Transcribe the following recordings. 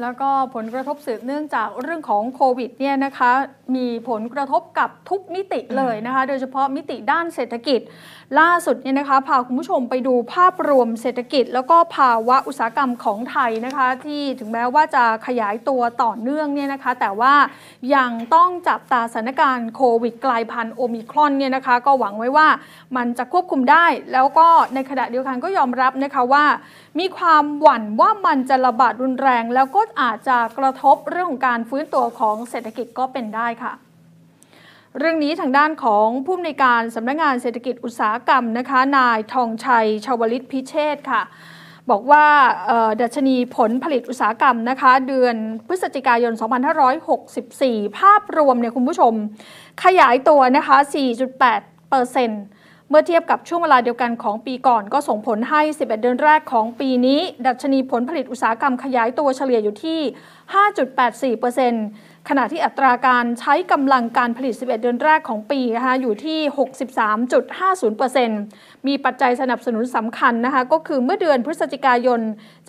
แล้วก็ผลกระทบสืบเนื่องจากเรื่องของโควิดเนี่ยนะคะมีผลกระทบกับทุกมิติเลยนะคะ โดยเฉพาะมิติด้านเศรษฐกิจล่าสุดเนี่ยนะคะพาคุณผู้ชมไปดูภาพรวมเศรษฐกิจ แล้วก็ภาวะอุตสาหกรรมของไทยนะคะที่ถึงแม้ว่าจะขยายตัวต่อเนื่องเนี่ยนะคะแต่ว่ายังต้องจับตาสถานการณ์โควิดกลายพันธุ์โอมิครอนเนี่ยนะคะก็หวังไว้ว่ามันจะควบคุมได้ แล้วก็ในขณะเดียวกันก็ยอมรับนะคะว่า มีความหวั่นว่ามันจะระบาดรุนแรงแล้วก็ตอาจจะกระทบเรื่องของการฟื้นตัวของเศรษฐกิจก็เป็นได้ค่ะ เรื่องนี้ทางด้านของผู้อำนวยการสำนักงงานเศรษฐกิจอุตสาหกรรมนะคะนายทองชัย ชาวลิตพิเชษค่ะ บอกว่าดัชนีผลผลิตอุตสาหกรรมนะคะเดือนพฤศจิกายน 2564 ภาพรวมเนี่ยคุณผู้ชมขยายตัวนะคะ4.8เปอร์เซ็นต์เมื่อเทียบกับช่วงเวลาเดียวกันของปีก่อนก็ส่งผลให้ 11 เดือนแรกของปีนี้ ดัชนีผลผลิตอุตสาหกรรมขยายตัวเฉลี่ยอยู่ที่ 5.84%ขณะที่อัตราการใช้กำลังการผลิต 11 เดือนแรกของปีนะคะอยู่ที่ 63.50%มีปัจจัยสนับสนุนสำคัญนะคะ ก็คือเมื่อเดือนพฤศจิกายน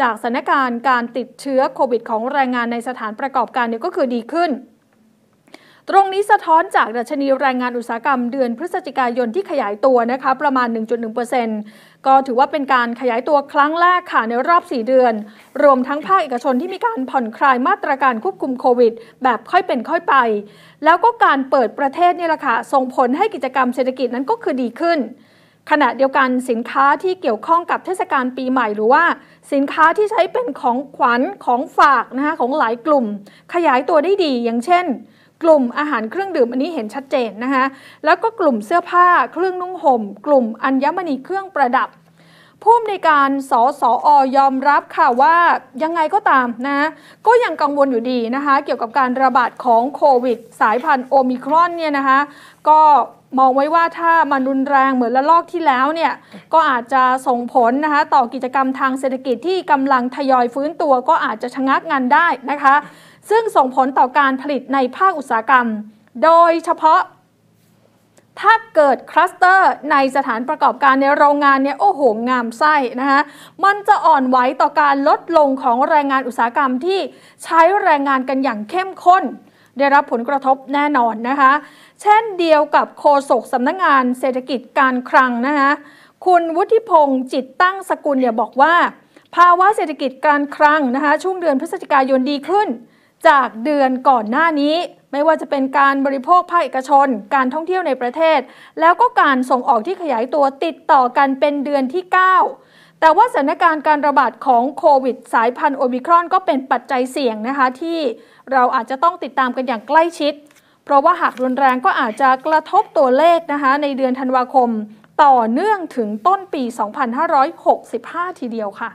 จากสถานการณ์การติดเชื้อโควิดของแรงงานในสถานประกอบการเนี่ยก็คือดีขึ้นตรงนี้สะท้อนจากดัชนีแรงงานอุตสาหกรรมเดือนพฤศจิกายนที่ขยายตัวนะคะประมาณ 1.1%ก็ถือว่าเป็นการขยายตัวครั้งแรกค่ะในรอบ 4 เดือน รวมทั้งภาคเอกชนที่มีการผ่อนคลายมาตรการควบคุมโควิด แบบค่อยเป็นค่อยไป แล้วก็การเปิดประเทศนี่แหละค่ะส่งผลให้กิจกรรมเศรษฐกิจนั้นก็คือดีขึ้น ขณะเดียวกันสินค้าที่เกี่ยวข้องกับเทศกาลปีใหม่ หรือว่า สินค้าที่ใช้เป็นของขวัญของฝากนะคะของหลายกลุ่ม ขยายตัวได้ดี อย่างเช่นกลุ่ม อาหารเครื่องดื่มอันนี้เห็นชัดเจนนะคะแล้วก็กลุ่มเสื้อผ้าเครื่องนุ่งห่ม กลุ่มอัญมณีเครื่องประดับผู้อำนวยการสอสออยอมรับค่ะว่ายังไงก็ตามนะก็ยังกังวลอยู่ดีนะคะเกี่ยวกับการระบาดของโควิดสายพันธุ์โอมิครอนเนี่ยนะคะ ก็มองไว้ว่าถ้ามันรุนแรงเหมือนละลอกที่แล้วเนี่ยก็อาจจะส่งผลนะคะต่อกิจกรรมทางเศรษฐกิจที่กำลังทยอยฟื้นตัวก็อาจจะชะงักงานได้นะคะซึ่งส่งผลต่อการผลิตในภาคอุตสาหกรรม โดยเฉพาะ ถ้าเกิดคลัสเตอร์ในสถานประกอบการในโรงงานเนี่ยโอ้โห งามไส้นะคะมันจะอ่อนไหวต่อการลดลงของแรงงานอุตสาหกรรมที่ใช้แรงงานกันอย่างเข้มข้น ได้รับผลกระทบแน่นอนนะคะ เช่นเดียวกับโคศกสำนักงงานเศรษฐกิจการคลังนะคะ คุณวุฒิพงศ์จิตตั้งสกุลเนี่ยบอกว่า ภาวะเศรษฐกิจการคลังนะคะช่วงเดือนพฤศจิกายนดีขึ้นจากเดือนก่อนหน้านี้ ไม่ว่าจะเป็นการบริโภคภาคเอกชน การท่องเที่ยวในประเทศ แล้วก็การส่งออกที่ขยายตัวติดต่อกันเป็นเดือนที่ 9 แต่ว่าสถานการณ์การระบาดของโควิดสายพันธุ์โอมิครอนก็เป็นปัจจัยเสี่ยงนะคะที่เราอาจจะต้องติดตามกันอย่างใกล้ชิด เพราะว่าหากรุนแรงก็อาจจะกระทบตัวเลขนะคะในเดือนธันวาคมต่อเนื่องถึงต้นปี 2565 ทีเดียวค่ะ